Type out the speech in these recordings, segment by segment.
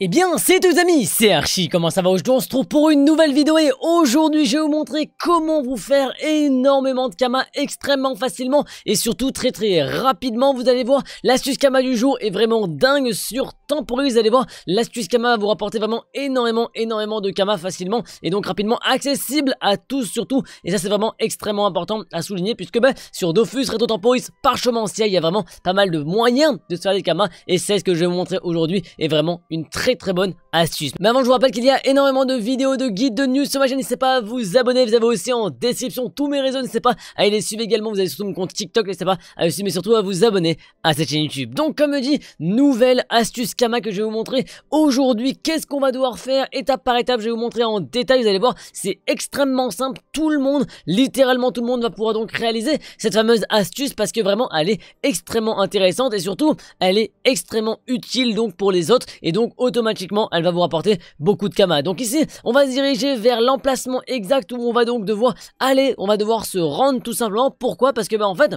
Eh bien, c'est tous amis, c'est Archie, comment ça va Aujourd'hui on se trouve pour une nouvelle vidéo et aujourd'hui je vais vous montrer comment vous faire énormément de kamas extrêmement facilement et surtout très très rapidement. Vous allez voir, l'astuce kama du jour est vraiment dingue sur Temporis vous allez voir, l'astuce kama vous rapporter vraiment énormément énormément de kamas facilement et donc rapidement accessible à tous surtout et ça c'est vraiment extrêmement important à souligner puisque bah, sur Dofus, Reto Temporis, parchement Ciel, il y a vraiment pas mal de moyens de se faire des kamas et c'est ce que je vais vous montrer aujourd'hui est vraiment une très très bonne astuce. Mais avant je vous rappelle qu'il y a énormément de vidéos, de guides, de news sur ma chaîne, n'hésitez pas à vous abonner, vous avez aussi en description tous mes réseaux, n'hésitez pas à les suivre également, vous avez surtout mon compte TikTok, n'hésitez pas à les suivre mais surtout à vous abonner à cette chaîne YouTube. Donc comme dit, nouvelle astuce Kama que je vais vous montrer aujourd'hui, qu'est-ce qu'on va devoir faire étape par étape, je vais vous montrer en détail, vous allez voir, c'est extrêmement simple, tout le monde, littéralement tout le monde va pouvoir donc réaliser cette fameuse astuce parce que vraiment elle est extrêmement intéressante et surtout elle est extrêmement utile donc pour les autres et donc autant automatiquement elle va vous rapporter beaucoup de kamas. Donc ici, on va se diriger vers l'emplacement exact où on va donc devoir aller, on va devoir se rendre tout simplement. Pourquoi Parce que bah en fait,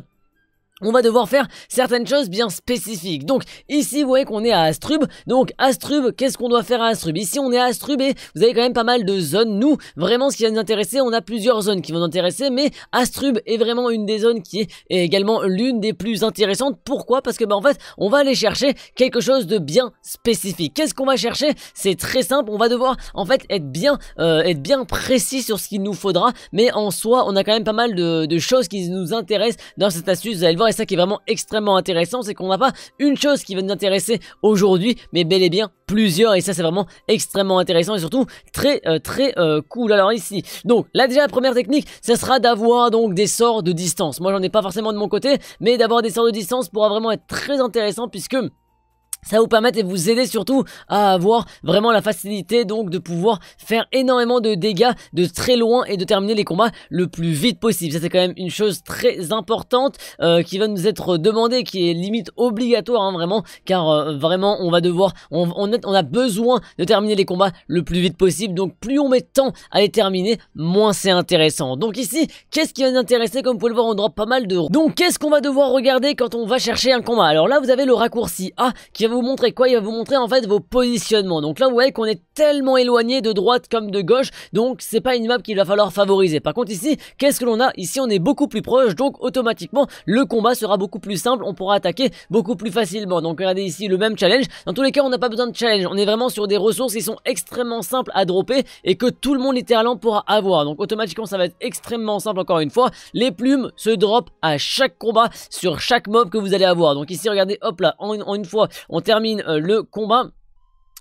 on va devoir faire certaines choses bien spécifiques. Donc ici vous voyez qu'on est à Astrub. Donc Astrub, qu'est-ce qu'on doit faire à Astrub Ici on est à Astrub et vous avez quand même pas mal de zones. Nous, vraiment ce qui va nous intéresser, on a plusieurs zones qui vont nous intéresser, mais Astrub est vraiment une des zones qui est également l'une des plus intéressantes. Pourquoi Parce que bah en fait on va aller chercher quelque chose de bien spécifique. Qu'est-ce qu'on va chercher C'est très simple, on va devoir en fait être bien, euh, être bien précis sur ce qu'il nous faudra, mais en soi on a quand même pas mal de, de choses qui nous intéressent dans cette astuce. Vous allez voir et ça qui est vraiment extrêmement intéressant, c'est qu'on n'a pas une chose qui va nous intéresser aujourd'hui, mais bel et bien plusieurs, et ça c'est vraiment extrêmement intéressant, et surtout très euh, très euh, cool. Alors ici, donc là déjà la première technique, ça sera d'avoir donc des sorts de distance. Moi j'en ai pas forcément de mon côté, mais d'avoir des sorts de distance pourra vraiment être très intéressant, puisque... Ça va vous permettre et vous aider surtout à avoir vraiment la facilité donc de pouvoir faire énormément de dégâts de très loin et de terminer les combats le plus vite possible. Ça c'est quand même une chose très importante euh, qui va nous être demandée, qui est limite obligatoire hein, vraiment, car euh, vraiment on va devoir, on, on, a besoin de terminer les combats le plus vite possible. Donc plus on met de temps à les terminer, moins c'est intéressant. Donc ici, qu'est-ce qui va nous intéresser Comme vous pouvez le voir, on drop pas mal de... Donc qu'est-ce qu'on va devoir regarder quand on va chercher un combat Alors là vous avez le raccourci A qui va vous montrer quoi Il va vous montrer en fait vos positionnements. Donc là, vous voyez qu'on est tellement éloigné de droite comme de gauche, donc c'est pas une map qu'il va falloir favoriser. Par contre ici, qu'est-ce que l'on a Ici, on est beaucoup plus proche, donc automatiquement, le combat sera beaucoup plus simple, on pourra attaquer beaucoup plus facilement. Donc regardez ici le même challenge. Dans tous les cas, on n'a pas besoin de challenge, on est vraiment sur des ressources qui sont extrêmement simples à dropper et que tout le monde littéralement pourra avoir. Donc automatiquement, ça va être extrêmement simple encore une fois. Les plumes se drop à chaque combat sur chaque mob que vous allez avoir. Donc ici, regardez, hop là, en une, en une fois, on on termine euh, le combat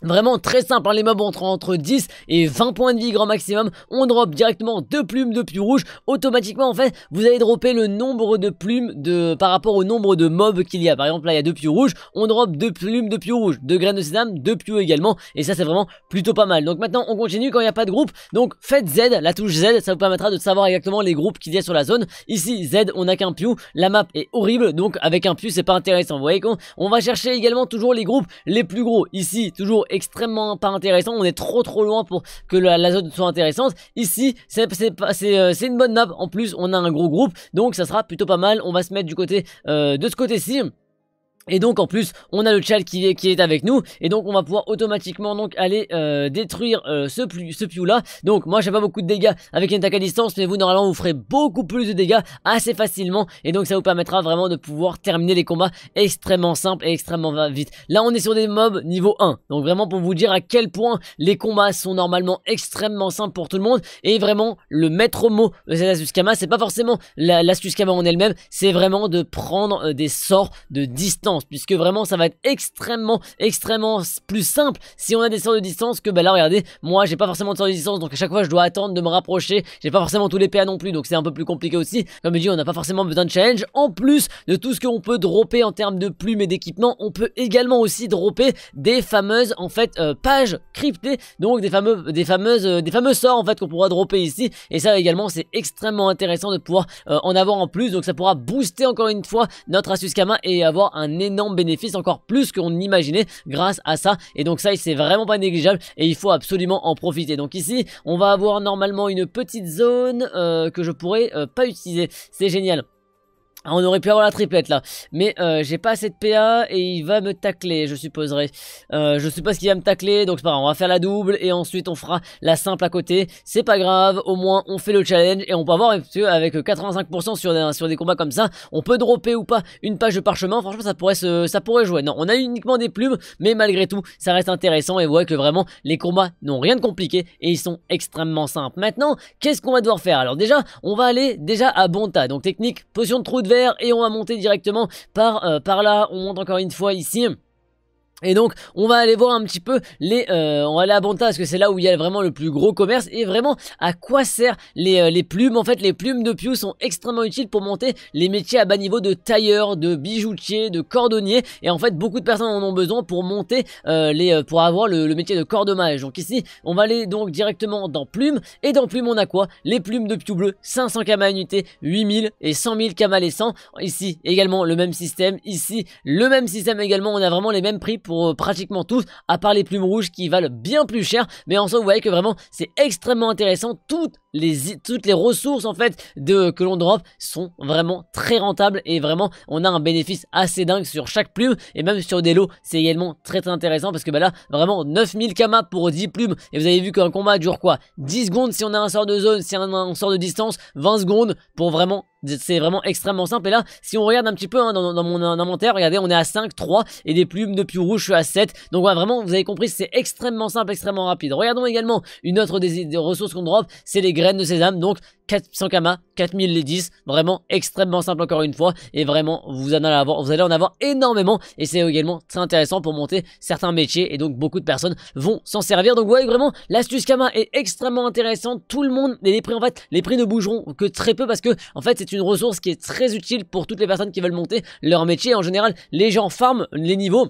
Vraiment très simple, hein, les mobs entrent entre 10 et 20 points de vie grand maximum, on drop directement deux plumes de pluie rouge, automatiquement en fait vous allez dropper le nombre de plumes de par rapport au nombre de mobs qu'il y a, par exemple là il y a deux pluies rouges, on drop deux plumes de pluie rouge, deux graines de sésame, deux pieux également, et ça c'est vraiment plutôt pas mal. Donc maintenant on continue quand il n'y a pas de groupe, donc faites Z, la touche Z, ça vous permettra de savoir exactement les groupes qu'il y a sur la zone, ici Z on n'a qu'un pieu, la map est horrible, donc avec un pieu c'est pas intéressant, vous voyez qu'on on va chercher également toujours les groupes les plus gros, ici toujours extrêmement pas intéressant. On est trop trop loin pour que la, zone soit intéressante. Ici, euh, c'est une bonne map. En plus, on a un gros groupe. Donc ça sera plutôt pas mal. On va se mettre du côté euh, de ce côté-ci. Et donc en plus on a le chat qui est, qui est avec nous et donc on va pouvoir automatiquement donc aller euh, détruire euh, ce, ce piou là Donc moi j'ai pas beaucoup de dégâts avec une attaque à distance mais vous normalement vous ferez beaucoup plus de dégâts assez facilement et donc ça vous permettra vraiment de pouvoir terminer les combats extrêmement simples et extrêmement vite Là on est sur des mobs niveau 1 donc vraiment pour vous dire à quel point les combats sont normalement extrêmement simples pour tout le monde Et vraiment le maître mot de cette astuce Kama c'est pas forcément l'astuce Kama en elle-même c'est vraiment de prendre euh, des sorts de distance puisque vraiment ça va être extrêmement, extrêmement plus simple si on a des sorts de distance que, bah là, regardez, moi j'ai pas forcément de sorts de distance, donc à chaque fois je dois attendre de me rapprocher, j'ai pas forcément tous les PA non plus, donc c'est un peu plus compliqué aussi. Comme je dis, on n'a pas forcément besoin de challenge, en plus de tout ce qu'on peut dropper en termes de plumes et d'équipements, on peut également aussi dropper des fameuses, en fait, euh, pages cryptées, donc des fameux, des fameuses, euh, des fameux sorts, en fait, qu'on pourra dropper ici, et ça également, c'est extrêmement intéressant de pouvoir euh, en avoir en plus, donc ça pourra booster encore une fois notre Kama et avoir un énorme bénéfice, encore plus qu'on imaginait grâce à ça. Et donc ça, c'est vraiment pas négligeable et il faut absolument en profiter. Donc ici, on va avoir normalement une petite zone euh, que je pourrais euh, pas utiliser. C'est génial. Ah, on aurait pu avoir la triplette là, mais euh, j'ai pas assez de PA et il va me tacler, je supposerais. sais pas ce qu'il va me tacler, donc c'est pas grave, on va faire la double et ensuite on fera la simple à côté. C'est pas grave, au moins on fait le challenge et on peut avoir, avec 85% euh, sur des, combats comme ça, on peut dropper ou pas une page de parchemin, franchement ça pourrait, se, ça pourrait jouer. Non, on a uniquement des plumes, mais malgré tout, ça reste intéressant et vous voyez que vraiment, les combats n'ont rien de compliqué et ils sont extrêmement simples. Maintenant, qu'est-ce qu'on va devoir faire Alors déjà, on va aller déjà à Bonta, donc technique, potion de trou et on va monter directement par, euh, par là. On monte encore une fois ici. Et donc, on va aller voir un petit peu les, euh, on va aller à Banta parce que c'est là où il y a vraiment le plus gros commerce et vraiment à quoi sert les, euh, les, plumes. En fait, les plumes de piou sont extrêmement utiles pour monter les métiers à bas niveau de tailleur, de bijoutier, de cordonnier et en fait, beaucoup de personnes en ont besoin pour monter euh, les, pour avoir le, métier de cordomage. Donc ici, on va aller donc directement dans plumes et dans plumes on a quoi Les plumes de piou bleu, 500 kama unité, 8000 et 100 000 kama les Ici également le même système, ici le même système également. On a vraiment les mêmes prix pour euh, pratiquement tous, à part les plumes rouges qui valent bien plus cher. Mais en soi, vous voyez que vraiment, c'est extrêmement intéressant. Toutes toutes les ressources en fait que l'on drop sont vraiment très rentables et vraiment on a un bénéfice assez dingue sur chaque plume et même sur des lots c'est également très, très intéressant parce que bah là vraiment 9000 kama pour 10 plumes et vous avez vu qu'un combat dure quoi 10 secondes si on a un sort de zone, si on a un sort de distance, 20 secondes pour vraiment c'est vraiment extrêmement simple. Et là, si on regarde un petit peu hein, dans, mon inventaire, regardez, on est à 5, 3 et des plumes de plus rouge, je suis à 7. Donc voilà vraiment, vous avez compris, c'est extrêmement simple, extrêmement rapide. Regardons également une autre des, des ressources qu'on drop, c'est les graines de sésame, donc 400 kamas, 4000 les 10, vraiment extrêmement simple encore une fois, et vraiment vous, en allez, avoir, vous allez en avoir énormément, et c'est également très intéressant pour monter certains métiers, et donc beaucoup de personnes vont s'en servir, donc vous vraiment l'astuce kama est extrêmement intéressante, tout le monde, et les prix en fait, les prix ne bougeront que très peu, parce que en fait c'est une ressource qui est très utile pour toutes les personnes qui veulent monter leur métier, en général les gens farm les niveaux,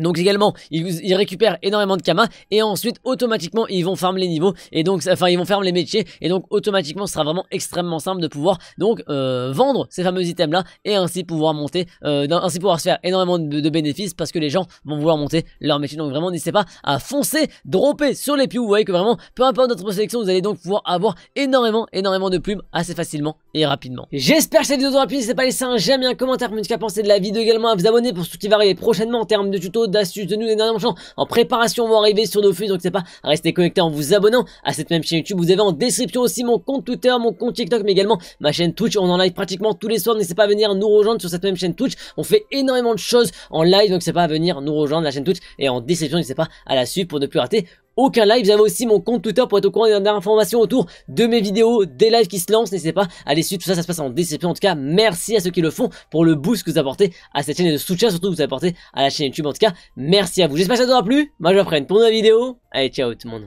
donc également, ils, récupèrent énormément de kamas et ensuite automatiquement ils vont fermer les niveaux et donc enfin ils vont fermer les métiers et donc automatiquement ce sera vraiment extrêmement simple de pouvoir donc euh, vendre ces fameux items là et ainsi pouvoir monter, euh, ainsi pouvoir se faire énormément de, bénéfices parce que les gens vont vouloir monter leur métier. Donc vraiment n'hésitez pas à foncer, dropper sur les pioux. Vous voyez que vraiment peu importe notre sélection, vous allez donc pouvoir avoir énormément énormément de plumes assez facilement et rapidement. J'espère que cette vidéo vous aura plu. N'hésitez pas à laisser un j'aime et un commentaire, mais ce que cas pensez de la vidéo également à vous abonner pour ce qui va arriver prochainement en termes de tutos d'astuces, de nous derniers champs en préparation vont arriver sur nos flux. Donc c'est pas à rester connecté en vous abonnant à cette même chaîne YouTube. Vous avez en description aussi mon compte Twitter, mon compte TikTok, mais également ma chaîne Twitch. On en live pratiquement tous les soirs. N'hésitez pas à venir nous rejoindre sur cette même chaîne Twitch. On fait énormément de choses en live, donc c'est pas à venir nous rejoindre la chaîne Twitch. Et en description, n'hésitez pas à la suivre pour ne plus rater aucun live. J'avais aussi mon compte Twitter pour être au courant des dernières informations autour de mes vidéos, des lives qui se lancent. N'hésitez pas à les suivre. Tout ça, ça se passe en DCP, En tout cas, merci à ceux qui le font pour le boost que vous apportez à cette chaîne et le soutien surtout que vous apportez à la chaîne YouTube. En tout cas, merci à vous. J'espère que ça vous aura plu. Moi, je vous pour une vidéo. Allez, ciao tout le monde.